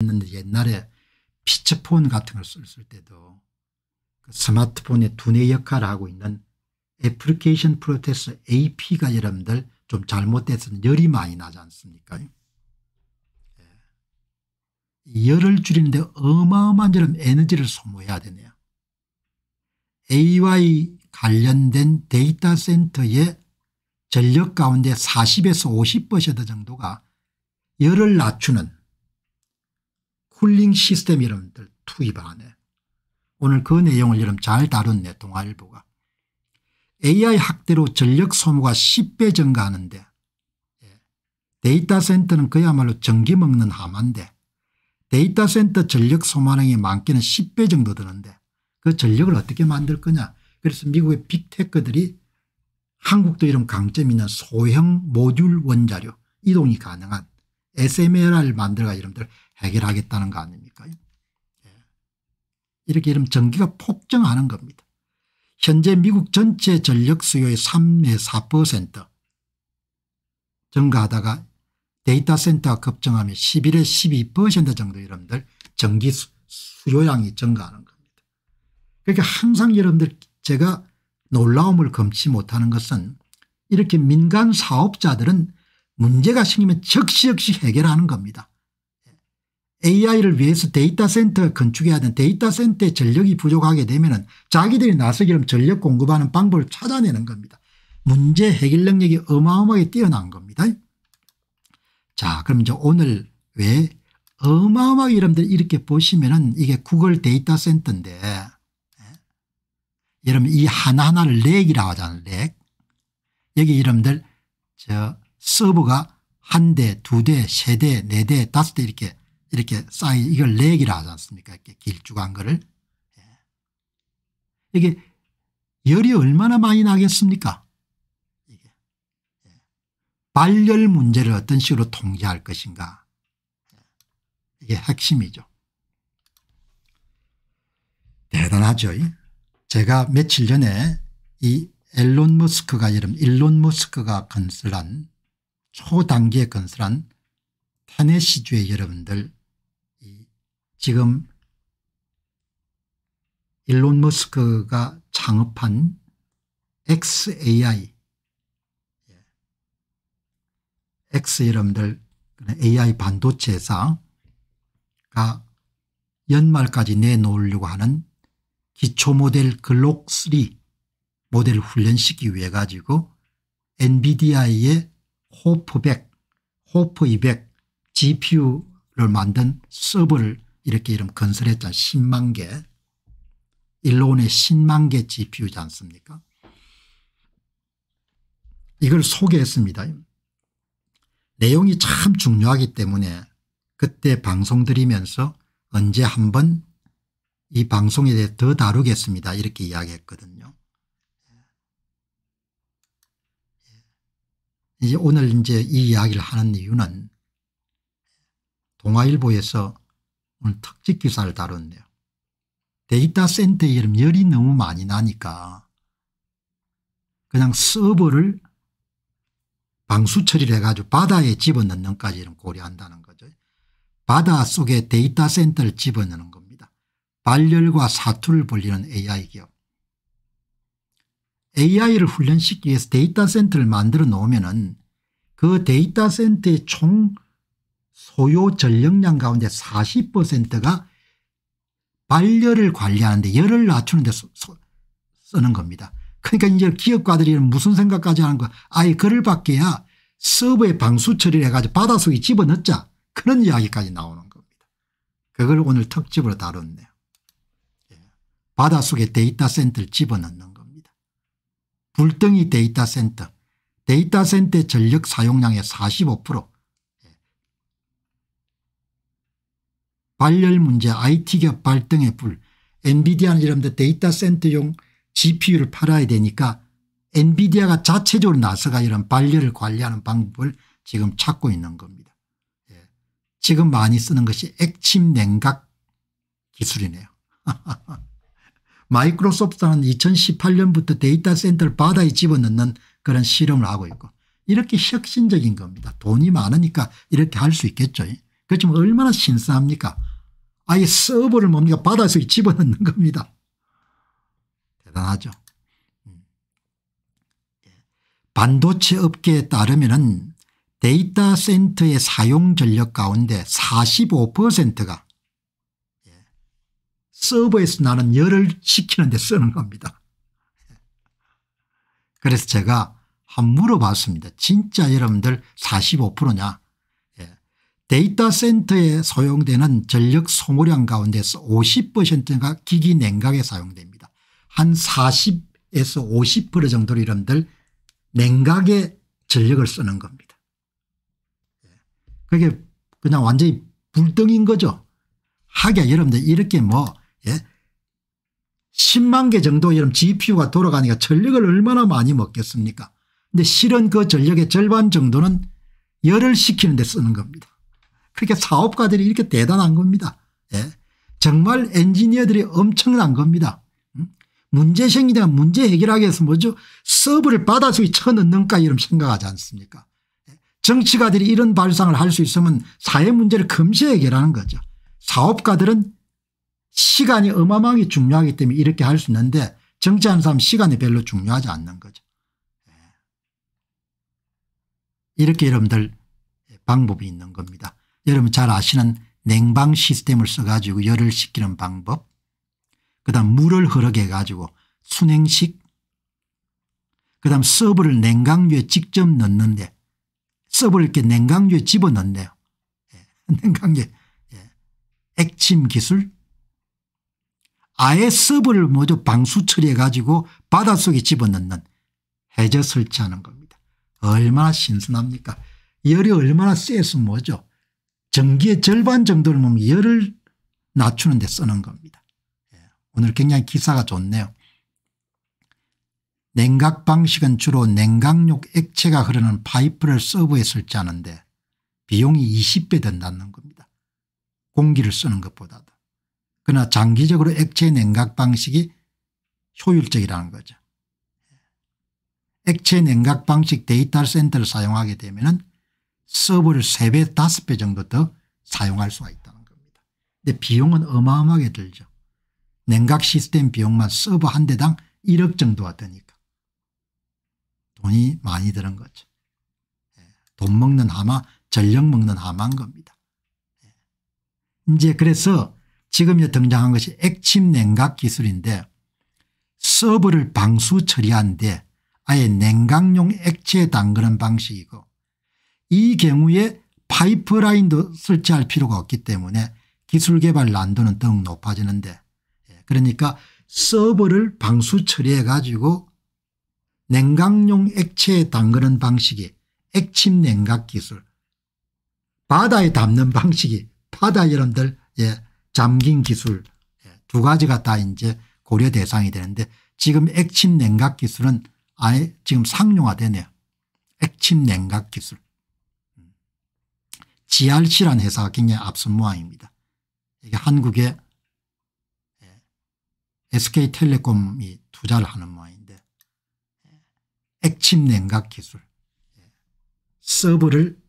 있는데 옛날에 피처폰 같은 걸 썼을 때도 그 스마트폰의 두뇌 역할을 하고 있는 애플리케이션 프로테스 AP가 여러분들 좀 잘못돼서는 열이 많이 나지 않습니까? 예. 열을 줄이는데 어마어마한 저런 에너지를 소모해야 되네요. AI 관련된 데이터 센터의 전력 가운데 40에서 50% 정도가 열을 낮추는 쿨링 시스템이라는 데투입 안에 오늘 그 내용을 여름 잘 다뤘네 동아일보가. AI 학대로 전력 소모가 10배 증가하는데 예. 데이터 센터는 그야말로 전기 먹는 하마인데 데이터 센터 전력 소모량이 많게는 10배 정도 드는데 그 전력을 어떻게 만들 거냐 그래서 미국의 빅테크들이 한국도 이런 강점이 있는 소형 모듈 원자료 이동이 가능한 s m r r 만들어가 여러분들 해결하겠다는 거 아닙니까? 예. 이렇게 이름 전기가 폭증하는 겁니다. 현재 미국 전체 전력 수요의 3에 4% 증가하다가 데이터 센터가 급증하면 11에 12% 정도 여러분들 전기 수요량이 증가하는 겁니다. 그러니까 항상 여러분들 제가 놀라움을 금치 못하는 것은 이렇게 민간 사업자들은 문제가 생기면 즉시 즉시 해결하는 겁니다. AI를 위해서 데이터 센터 건축해야 하는 데이터 센터에 전력이 부족하게 되면 자기들이 나서기로 전력 공급하는 방법을 찾아내는 겁니다. 문제 해결 능력이 어마어마하게 뛰어난 겁니다. 자 그럼 이제 오늘 왜 어마어마하게 여러분들 이렇게 보시면은 이게 구글 데이터 센터인데 예. 여러분 이 하나하나를 렉이라고 하잖아요 렉. 여기 여러분들 저 서버가 한 대, 두 대, 세 대, 네 대, 다섯 대 이렇게 이렇게 쌓인 이걸 렉기라 하지 않습니까? 이렇게 길쭉한 거를. 예. 이게 열이 얼마나 많이 나겠습니까? 예. 발열 문제를 어떤 식으로 통제할 것인가. 예. 이게 핵심이죠. 대단하죠. 제가 며칠 전에 이 앨론 머스크가 이름 일론 머스크가 건설한 초단기에 건설한 테네시주의 여러분들 지금 일론 머스크가 창업한 XAI X 여러분들 AI 반도체 회사가 연말까지 내놓으려고 하는 기초모델 글록3 모델 훈련시키기 위해 가지고 엔비디아의 호프100, 호프200 GPU를 만든 서버를 이렇게 이름 건설했잖아 10만 개. 일론의 10만 개 GPU지 않습니까? 이걸 소개했습니다. 내용이 참 중요하기 때문에 그때 방송 드리면서 언제 한번 이 방송에 대해 더 다루겠습니다. 이렇게 이야기했거든요. 이제 오늘 이제 이 이야기를 하는 이유는 동아일보에서 오늘 특집 기사를 다뤘네요. 데이터 센터 이름 열이 너무 많이 나니까 그냥 서버를 방수 처리를 해가지고 바다에 집어넣는 까지 이 고려한다는 거죠. 바다 속에 데이터 센터를 집어넣는 겁니다. 발열과 사투를 벌리는 AI 기업. AI를 훈련시키기 위해서 데이터 센터를 만들어 놓으면 은그 데이터 센터에 총 소요 전력량 가운데 40%가 반열을 관리하는데 열을 낮추는데 쓰는 겁니다. 그러니까 이제 기업가들이 무슨 생각까지 하는가 아예 그를 밖에야 서브에 방수 처리를 해가지고 바다 속에 집어넣자 그런 이야기까지 나오는 겁니다. 그걸 오늘 특집으로 다뤘네요. 예. 바다 속에 데이터 센터를 집어넣는 겁니다. 불덩이 데이터 센터 데이터 센터 전력 사용량의 45% 발열 문제 IT 기업 발등의 불 엔비디아는 이런데 데이터 센터용 GPU를 팔아야 되니까 엔비디아가 자체적으로 나서가 이런 발열을 관리하는 방법을 지금 찾고 있는 겁니다. 예. 지금 많이 쓰는 것이 액침 냉각 기술이네요. 마이크로소프트는 2018년부터 데이터 센터를 바다에 집어넣는 그런 실험을 하고 있고 이렇게 혁신적인 겁니다. 돈이 많으니까 이렇게 할 수 있겠죠. 그렇지만 얼마나 신선합니까 아예 서버를 뭡니까 받아서 집어넣는 겁니다. 대단하죠. 반도체 업계에 따르면 데이터 센터의 사용 전력 가운데 45%가 서버에서 나는 열을 식히는데 쓰는 겁니다. 그래서 제가 한번 물어봤습니다. 진짜 여러분들 45%냐 데이터 센터에 소용되는 전력 소모량 가운데서 50%가 기기 냉각에 사용됩니다. 한 40에서 50% 정도로 이름들 냉각에 전력을 쓰는 겁니다. 그게 그냥 완전히 불덩인 거죠. 하기 여러분들 이렇게 뭐 예? 10만 개 정도 여러분 GPU가 돌아가니까 전력을 얼마나 많이 먹겠습니까 근데 실은 그 전력의 절반 정도는 열을 식히는 데 쓰는 겁니다. 그렇게 그러니까 사업가들이 이렇게 대단한 겁니다. 예. 정말 엔지니어들이 엄청난 겁니다. 음? 문제생이 대한 문제 해결하기 위해서 뭐죠? 서브를 바닷속 쳐넣는가 이런 생각하지 않습니까? 예. 정치가들이 이런 발상을 할 수 있으면 사회 문제를 금세 해결하는 거죠. 사업가들은 시간이 어마어마하게 중요하기 때문에 이렇게 할 수 있는데 정치하는 사람 시간이 별로 중요하지 않는 거죠. 예. 이렇게 여러분들 방법이 있는 겁니다. 여러분 잘 아시는 냉방 시스템을 써가지고 열을 식히는 방법 그 다음 물을 흐르게 해 가지고 순행식 그 다음 서브를 냉각류에 직접 넣는데 서브를 이렇게 냉각류에 집어넣네요. 예. 냉각류 예. 액침 기술 아예 서브를 먼저 방수 처리해 가지고 바닷속에 집어넣는 해저 설치하는 겁니다. 얼마나 신선합니까 열이 얼마나 세서 뭐죠 전기의 절반 정도를 보면 열을 낮추는 데 쓰는 겁니다. 예, 오늘 굉장히 기사가 좋네요. 냉각 방식은 주로 냉각용 액체가 흐르는 파이프를 서브에 설치하는데 비용이 20배 된다는 겁니다. 공기를 쓰는 것보다도. 그러나 장기적으로 액체 냉각 방식이 효율적이라는 거죠. 예, 액체 냉각 방식 데이터 센터를 사용하게 되면 서버를 3배 5배 정도 더 사용할 수가 있다는 겁니다. 근데 비용은 어마어마하게 들죠. 냉각 시스템 비용만 서버 한 대당 1억 정도가 되니까 돈이 많이 드는 거죠. 예, 돈 먹는 하마 전력 먹는 하마인 겁니다. 예. 이제 그래서 지금 등장한 것이 액침 냉각 기술인데 서버를 방수 처리하데 아예 냉각용 액체에 담그는 방식이고 이 경우에 파이프라인도 설치할 필요가 없기 때문에 기술 개발 난도는 더욱 높아지는데 예, 그러니까 서버를 방수 처리해 가지고 냉각용 액체에 담그는 방식이 액침 냉각 기술 바다에 담는 방식이 바다 여러분들 예, 잠긴 기술 예, 두 가지가 다 이제 고려 대상이 되는데 지금 액침 냉각 기술은 아예 지금 상용화되네요. 액침 냉각 기술. GRC라는 회사가 굉장히 앞선 모양입니다. 이게 한국의 SK텔레콤이 예, 투자를 하는 모양인데 액침 예, 냉각 기술 예, 서브를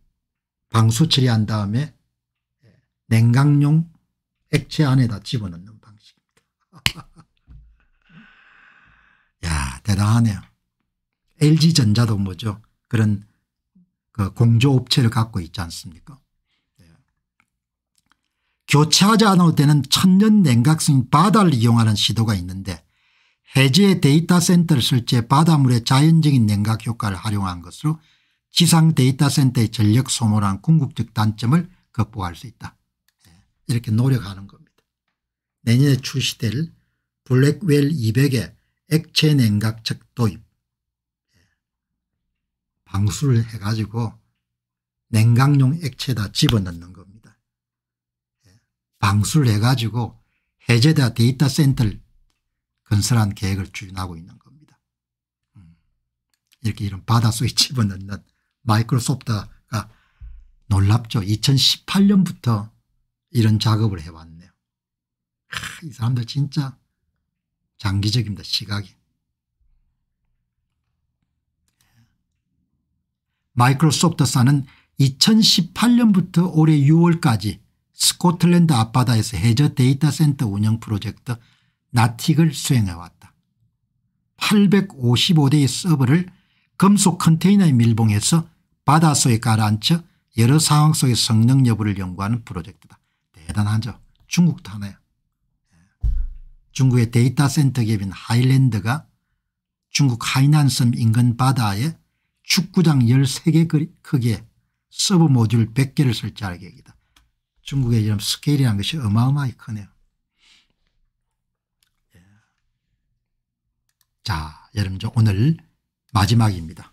방수 처리한 다음에 냉각용 액체 안에다 집어넣는 방식입니다. 야 대단하네요. LG전자도 뭐죠 그런 그 공조업체를 갖고 있지 않습니까 교체하지 않아도 되는 천년 냉각수인 바다를 이용하는 시도가 있는데 해제의 데이터 센터를 설치해 바닷물의 자연적인 냉각 효과를 활용한 것으로 지상 데이터 센터의 전력 소모란 궁극적 단점을 극복할 수 있다. 예, 이렇게 노력하는 겁니다. 내년에 출시될 블랙웰 200의 액체 냉각적 도입 예, 방수를 해가지고 냉각용 액체에다 집어넣는 겁니다. 방수를 해가지고 해제다 데이터 센터를 건설한 계획을 추진하고 있는 겁니다. 음. 이렇게 이런 바닷속에 집어넣는 마이크로소프트가 놀랍죠. 2018년부터 이런 작업을 해왔네요. 하, 이 사람들 진짜 장기적입니다. 시각이. 마이크로소프트사는 2018년부터 올해 6월까지 스코틀랜드 앞바다에서 해저 데이터 센터 운영 프로젝트 나틱을 수행해왔다. 855대의 서버를 금속 컨테이너에 밀봉해서 바다속에 가라앉혀 여러 상황 속의 성능 여부를 연구하는 프로젝트다. 대단하죠. 중국도 하나요. 예. 중국의 데이터 센터 기업인 하일랜드가 중국 하이난섬 인근 바다에 축구장 13개 그, 크기의 서브 모듈 100개를 설치할 계획이다. 중국의 이런 스케일이라는 것이 어마어마하게 크네요. 예. 자, 여러분 저 오늘 마지막입니다.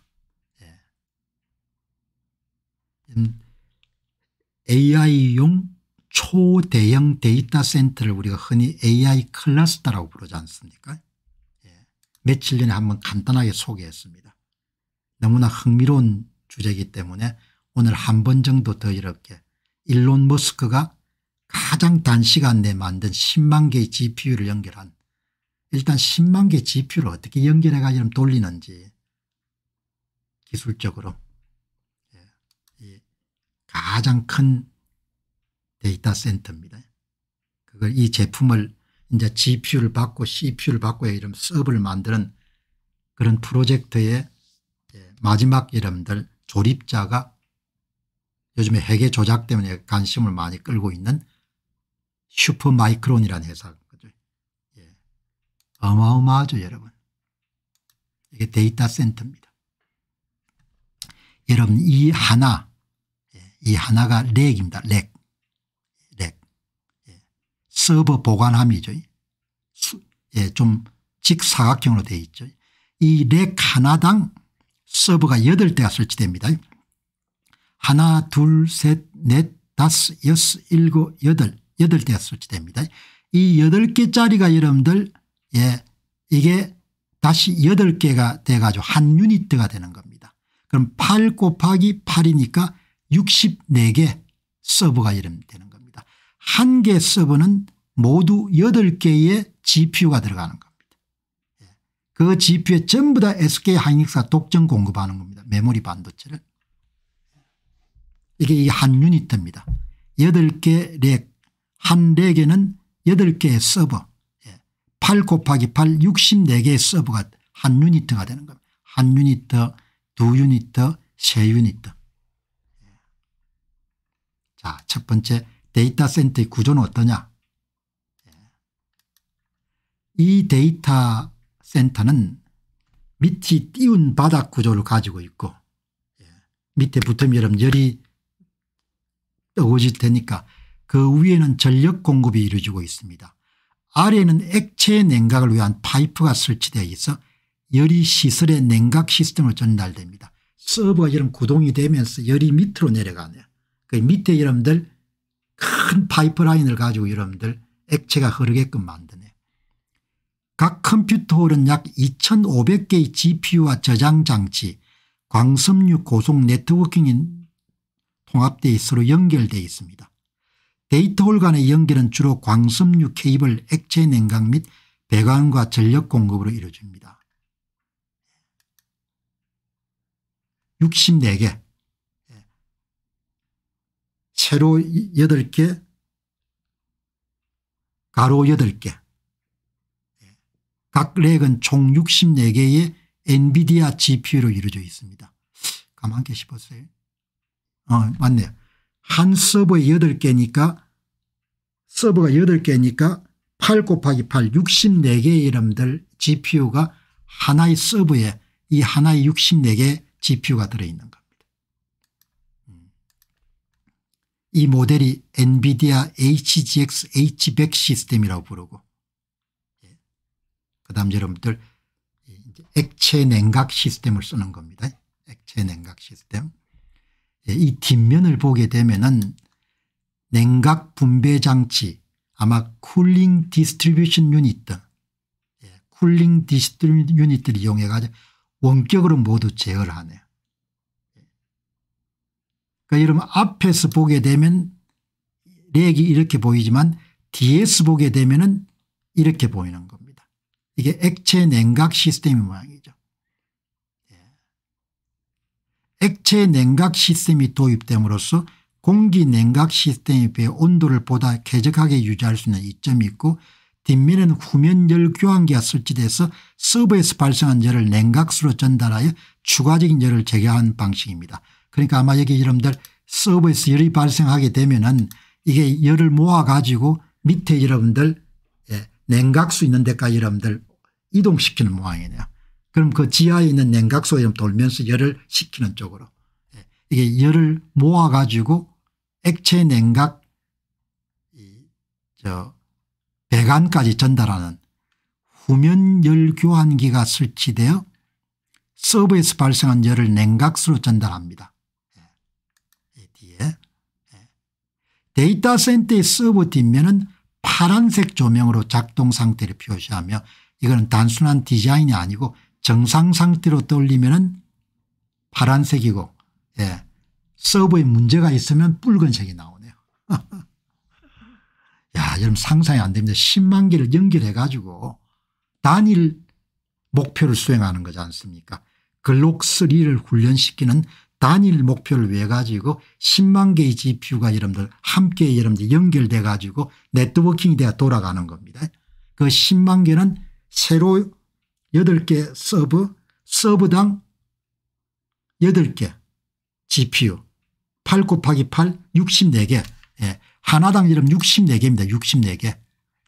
예. AI용 초대형 데이터 센터를 우리가 흔히 AI 클러스터라고 부르지 않습니까? 예. 며칠 전에 한번 간단하게 소개했습니다. 너무나 흥미로운 주제이기 때문에 오늘 한 번 정도 더 이렇게 일론 머스크가 가장 단시간 내에 만든 10만 개의 GPU를 연결한 일단 10만 개 GPU를 어떻게 연결해 가지고 돌리는지 기술적으로 예, 가장 큰 데이터 센터입니다. 그걸 이 제품을 이제 GPU를 받고 CPU를 받고 이런 서브를 만드는 그런 프로젝트의 예, 마지막 이름들 조립자가 요즘에 핵의 조작 때문에 관심을 많이 끌고 있는 슈퍼마이크론이라는 회사. 그죠? 예. 어마어마하죠 여러분. 이게 데이터 센터입니다. 여러분 이 하나 예, 이 하나가 렉입니다. 렉. 렉. 예. 서버 보관함이죠. 예. 좀 직사각형으로 되어 있죠. 이 렉 하나당 서버가 8대가 설치됩니다. 하나 둘셋넷 다섯 여섯 일곱 여덟 여덟 대 설치됩니다. 이 여덟 개짜리가 여러분들 예 이게 다시 여덟 개가 돼가지고 한 유니트가 되는 겁니다. 그럼 8 곱하기 8이니까 64개 서버가 여러 되는 겁니다. 한 개 서버는 모두 8개의 GPU가 들어가는 겁니다. 예, 그 GPU에 전부 다 SK 하이닉스가 독점 공급하는 겁니다. 메모리 반도체를. 이게 이 한 유니트입니다. 8개 렉, 한 렉에는 8개의 서버, 8 예. 곱하기 8 64개의 서버가 한유니가 되는 겁니다. 한유니두유니세유니 예. 자, 첫 번째 데이터 센터의 구조는 어떠냐. 예. 이 데이터 센터는 밑이 띄운 바닥 구조를 가지고 있고 밑에 붙으면 여러분 열이 뜨거워테니까그 위에는 전력 공급이 이루어지고 있습니다. 아래에는 액체 냉각을 위한 파이프가 설치되어 있어 열이 시설의 냉각 시스템으로 전달됩니다. 서버가 이런 구동이 되면서 열이 밑으로 내려가네요. 그 밑에 여러분들 큰 파이프라인을 가지고 여러분들 액체가 흐르게끔 만드네요. 각 컴퓨터 홀은 약 2500개의 GPU와 저장장치, 광섬유 고속 네트워킹 통합돼 서로 연결되어 있습니다. 데이터홀 간의 연결은 주로 광섬유 케이블 액체 냉각 및 배관과 전력 공급으로 이루어집니다. 64개 세로 8개 가로 8개 각 렉은 총 64개의 엔비디아 GPU로 이루어져 있습니다. 가만 계셔보세요. 어, 맞네요. 한 서버에 8개니까 서버가 8개니까 8 곱하기 8 64개의 이름들 GPU가 하나의 서버에 이 하나의 64개 GPU가 들어있는 겁니다. 음. 이 모델이 엔비디아 HGX H100 시스템이라고 부르고 예. 그 다음 여러분들 액체 냉각 시스템을 쓰는 겁니다. 액체 냉각 시스템. 예, 이 뒷면을 보게 되면은 냉각 분배 장치 아마 쿨링 디스트리뷰션 유닛 등 쿨링 디스트리뷰션 유닛들 이용해 가지고 원격으로 모두 제어를 하네요. 예. 그러니까 여러분 앞에서 보게 되면 렉이 이렇게 보이지만 뒤에서 보게 되면은 이렇게 보이는 겁니다. 이게 액체 냉각 시스템의 모양이죠. 액체 냉각 시스템이 도입됨으로써 공기 냉각 시스템에 비해 온도를 보다 쾌적하게 유지할 수 있는 이점이 있고 뒷면에는 후면열 교환기가 설치돼서 서버에서 발생한 열을 냉각수로 전달하여 추가적인 열을 제거하는 방식입니다. 그러니까 아마 여기 여러분들 서버에서 열이 발생하게 되면 은 이게 열을 모아 가지고 밑에 여러분들 예, 냉각수 있는 데까지 여러분들 이동시키는 모양이네요. 그럼 그 지하에 있는 냉각수가 좀 돌면서 열을 식히는 쪽으로 예. 이게 열을 모아 가지고 액체 냉각 저 배관까지 전달하는 후면열 교환기가 설치되어 서브에서 발생한 열을 냉각수로 전달합니다. 예. 뒤에 예. 데이터 센터의 서버 뒷면은 파란색 조명으로 작동 상태를 표시하며 이거는 단순한 디자인이 아니고 정상 상태로 떠올리면은 파란색이고 예. 서버에 문제가 있으면 붉은색이 나오네요. 야, 여러분 상상이 안 됩니다. 10만 개를 연결해 가지고 단일 목표를 수행하는 거지 않습니까? 글록3를 훈련시키는 단일 목표를 위해 가지고 10만 개의 GPU가 여러분들 함께 여러분들 연결돼 가지고 네트워킹이 돼 돌아가는 겁니다. 그 10만 개는 새로 8개 서브, 서브당 8개 GPU 8 곱하기 8 64개 예. 하나당 이름 64개입니다. 64개.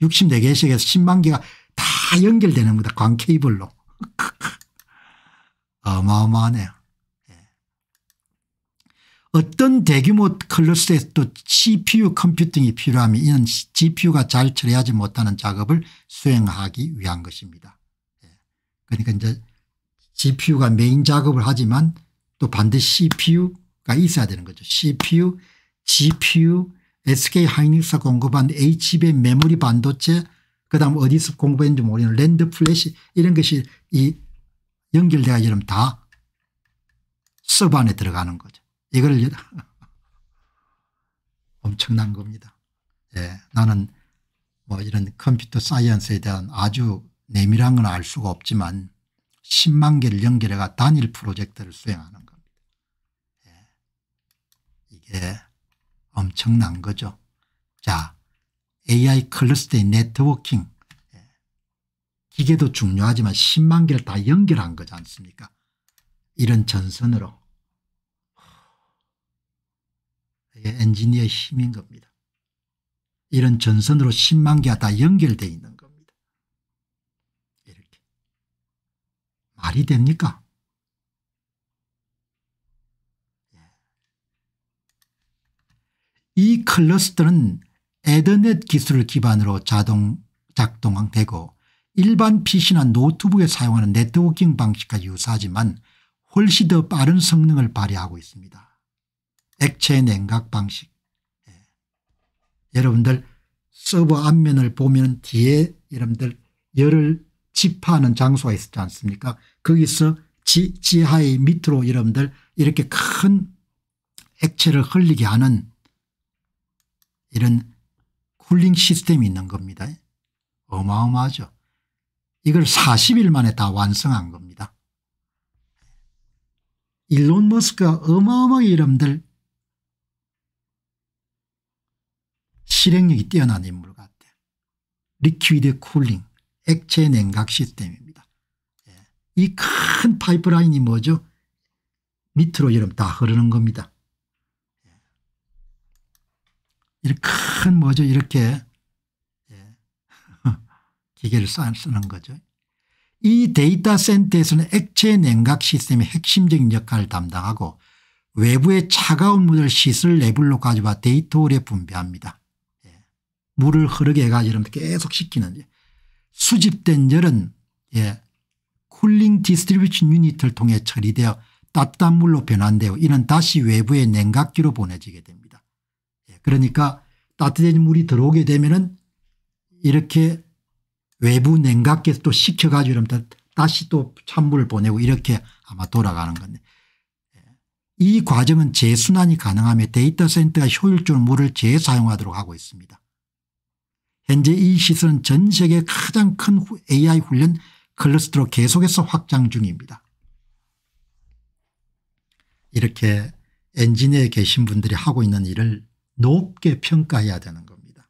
64개씩 해서 10만 개가 다 연결되는 겁니다. 광 케이블로. 어마어마하네요. 예. 어떤 대규모 클러스에서도 CPU 컴퓨팅이 필요하며 이는 GPU가 잘 처리하지 못하는 작업을 수행하기 위한 것입니다. 그러니까 이제 GPU가 메인 작업을 하지만 또 반드시 CPU가 있어야 되는 거죠. CPU, GPU, SK 하이닉스가 공급한 HBM 메모리 반도체 그다음 어디서 공부했는지 모르는 랜드 플래시 이런 것이 이 연결돼야 이러다 서브 안에 들어가는 거죠. 이걸 엄청난 겁니다. 예, 나는 뭐 이런 컴퓨터 사이언스에 대한 아주 내밀한 건 알 수가 없지만 10만 개를 연결해가 단일 프로젝트를 수행하는 겁니다. 예. 이게 엄청난 거죠. 자 AI 클러스터의 네트워킹 예. 기계도 중요하지만 10만 개를 다 연결한 거지 않습니까 이런 전선으로 이게 엔지니어의 힘인 겁니다. 이런 전선으로 10만 개가 다 연결되어 있는 말이 됩니까? 예. 이 클러스터는 에더넷 기술을 기반으로 자동 작동되고 일반 PC나 노트북에 사용하는 네트워킹 방식과 유사하지만 훨씬 더 빠른 성능을 발휘하고 있습니다. 액체 냉각 방식 예. 여러분들 서버 앞면을 보면 뒤에 여러분들 열을 집하는 장소가 있었지 않습니까 거기서 지, 지하의 밑으로 여러분들 이렇게 큰 액체를 흘리게 하는 이런 쿨링 시스템이 있는 겁니다. 어마어마하죠. 이걸 40일 만에 다 완성한 겁니다. 일론 머스크가 어마어마하게 이름들 실행력이 뛰어난 인물 같아. 리퀴드 쿨링. 액체 냉각 시스템입니다. 예. 이큰 파이프라인이 뭐죠? 밑으로 여러다 흐르는 겁니다. 예. 이큰 뭐죠? 이렇게 예. 기계를 쓰는 거죠. 이 데이터 센터에서는 액체 냉각 시스템의 핵심적인 역할을 담당하고 외부의 차가운 물을 시슬 레블로 가져와 데이터홀에 분배합니다. 물을 흐르게 해가지고 계속 식히는 수집된 열은 예, 쿨링 디스트리뷰션 유닛을 통해 처리되어 따뜻한 물로 변환되어 이는 다시 외부의 냉각기로 보내지게 됩니다. 예, 그러니까 따뜻해 물이 들어오게 되면은 이렇게 외부 냉각기에서 또 식혀가지고 다시 또 찬물을 보내고 이렇게 아마 돌아가는 건데 예, 이 과정은 재순환이 가능하며 데이터 센터가 효율적으로 물을 재사용하도록 하고 있습니다. 현재 이 시설은 전 세계 가장 큰 AI 훈련 클러스터로 계속해서 확장 중입니다. 이렇게 엔지니어에 계신 분들이 하고 있는 일을 높게 평가해야 되는 겁니다.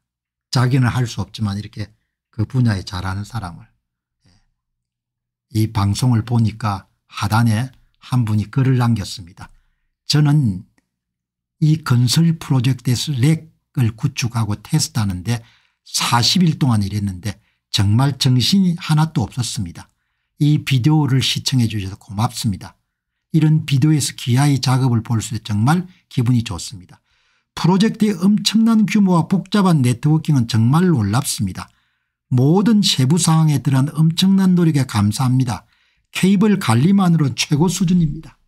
자기는 할 수 없지만 이렇게 그 분야에 잘하는 사람을 예. 이 방송을 보니까 하단에 한 분이 글을 남겼습니다. 저는 이 건설 프로젝트에서 렉을 구축하고 테스트하는데 40일 동안 일했는데 정말 정신이 하나도 없었습니다. 이 비디오를 시청해 주셔서 고맙습니다. 이런 비디오에서 기아의 작업을 볼 수 있어 정말 기분이 좋습니다. 프로젝트의 엄청난 규모와 복잡한 네트워킹은 정말 놀랍습니다. 모든 세부 상황에 들어간 엄청난 노력에 감사합니다. 케이블 관리만으로는 최고 수준입니다.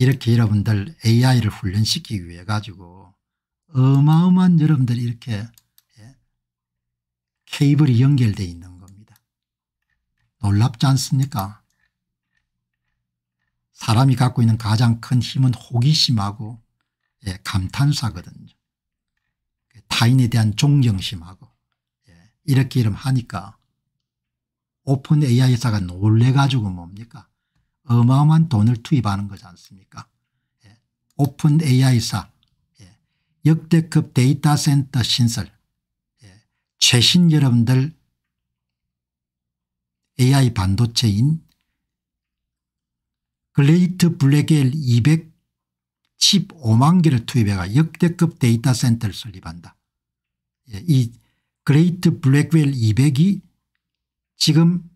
이렇게 여러분들 AI를 훈련시키기 위해 가지고 어마어마한 여러분들이 이렇게 예, 케이블이 연결되어 있는 겁니다. 놀랍지 않습니까? 사람이 갖고 있는 가장 큰 힘은 호기심하고 예, 감탄사거든요. 타인에 대한 존경심하고 예, 이렇게 이름 하니까 오픈 AI 회사가 놀래가지고 뭡니까? 어마어마한 돈을 투입하는 거지 않습니까 예. 오픈 AI사 예. 역대급 데이터 센터 신설 예. 최신 여러분들 AI 반도체인 글레이트 블랙엘 215만 개를 투입해가 역대급 데이터 센터를 설립한다. 예, 이 그레이트 블랙웰 200이 지금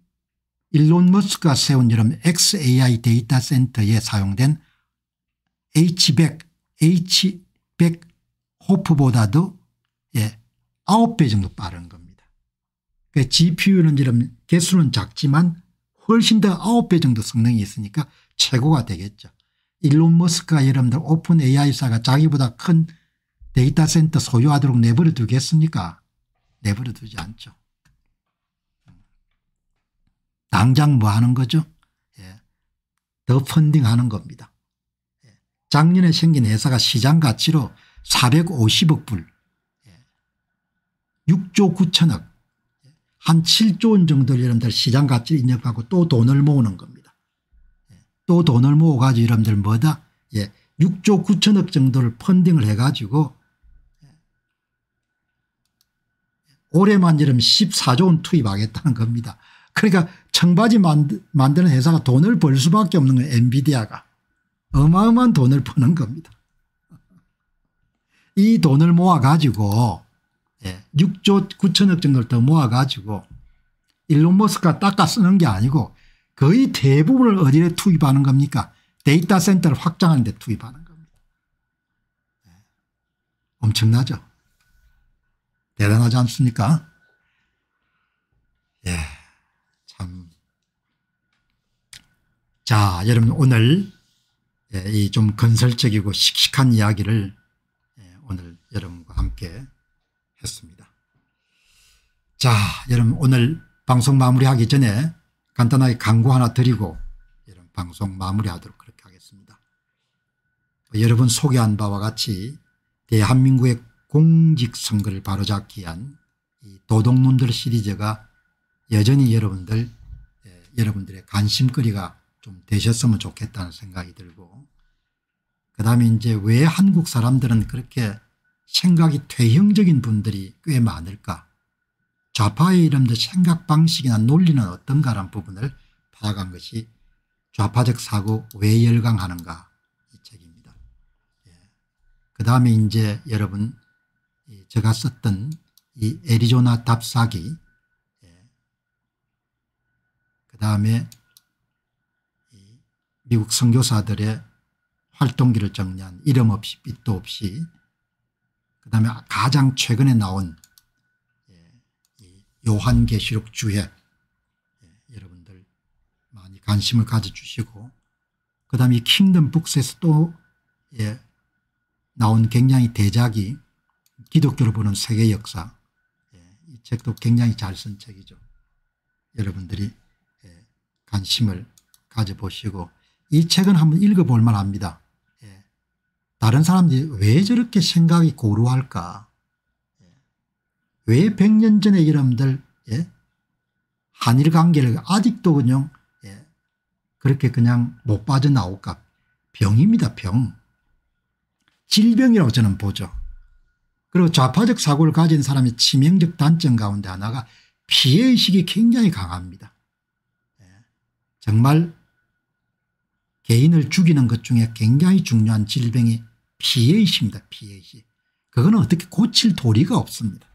일론 머스크가 세운 이름 XAI 데이터 센터에 사용된 H100, H100 호프보다도 예, 9배 정도 빠른 겁니다. 그 GPU는 이런 개수는 작지만 훨씬 더 9배 정도 성능이 있으니까 최고가 되겠죠. 일론 머스크가 여러분들 오픈 AI사가 자기보다 큰 데이터 센터 소유하도록 내버려 두겠습니까? 내버려 두지 않죠. 당장 뭐 하는 거죠? 예. 더 펀딩 하는 겁니다. 예. 작년에 생긴 회사가 시장 가치로 450억 불 6조 예. 9천억 예. 한 7조 원 정도를 여러분들 시장 가치를 인정하고 또 돈을 모으는 겁니다. 또 돈을 모아가지고 여러분들 뭐다 예, 6조 9천억 정도를 펀딩을 해가지고 올해만 여러분 14조 원 투입하겠다는 겁니다. 그러니까 청바지 만드는 회사가 돈을 벌 수밖에 없는 거예요. 엔비디아가. 어마어마한 돈을 버는 겁니다. 이 돈을 모아가지고 6조 예, 9천억 정도를 더 모아가지고 일론 머스크가 닦아 쓰는 게 아니고 거의 대부분을 어디에 투입하는 겁니까 데이터 센터를 확장하는 데 투입하는 겁니다. 예, 엄청나죠. 대단하지 않습니까 예. 음. 자, 여러분 오늘 예, 이좀 건설적이고 씩씩한 이야기를 예, 오늘 여러분과 함께 했습니다. 자, 여러분 오늘 방송 마무리하기 전에 간단하게 광고 하나 드리고 여러분 방송 마무리하도록 그렇게 하겠습니다. 여러분 소개한 바와 같이 대한민국의 공직선거를 바로잡기 위한 이 도덕론들 시리즈가 여전히 여러분들 예, 여러분들의 관심거리가 좀 되셨으면 좋겠다는 생각이 들고 그다음에 이제 왜 한국 사람들은 그렇게 생각이 퇴형적인 분들이 꽤 많을까 좌파의 이름들 생각 방식이나 논리는 어떤가라는 부분을 파악한 것이 좌파적 사고 왜 열광하는가 이 책입니다. 예. 그 다음에 이제 여러분 제가 썼던 이 애리조나 답사기 다음에 미국 선교사들의 활동기를 정리한 이름 없이 빛도 없이 그다음에 가장 최근에 나온 예, 요한계시록 주에 예, 여러분들 많이 관심을 가져주시고 그다음에 킹덤 북스에서 또 예, 나온 굉장히 대작이 기독교를 보는 세계 역사 예, 이 책도 굉장히 잘 쓴 책이죠. 여러분들이 관심을 가져보시고 이 책은 한번 읽어볼 만합니다. 예. 다른 사람들이 왜 저렇게 생각이 고루할까 예. 왜 100년 전의 이름들 예? 한일 관계를 아직도 그냥 예? 그렇게 그냥 못 빠져나올까 병입니다 병 질병이라고 저는 보죠. 그리고 좌파적 사고를 가진 사람의 치명적 단점 가운데 하나가 피해의식이 굉장히 강합니다. 정말 개인을 죽이는 것 중에 굉장히 중요한 질병이 PAC입니다. PAC. 그거는 어떻게 고칠 도리가 없습니다.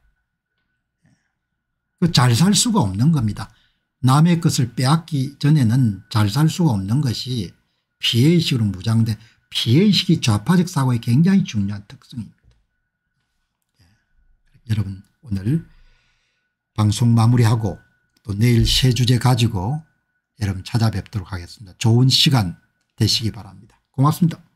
그 잘살 수가 없는 겁니다. 남의 것을 빼앗기 전에는 잘 살 수가 없는 것이 피해의식으로 무장돼 피해의식이 좌파적 사고의 굉장히 중요한 특성입니다. 예. 여러분 오늘 방송 마무리하고 또 내일 새 주제 가지고 여러분 찾아뵙도록 하겠습니다. 좋은 시간 되시기 바랍니다. 고맙습니다.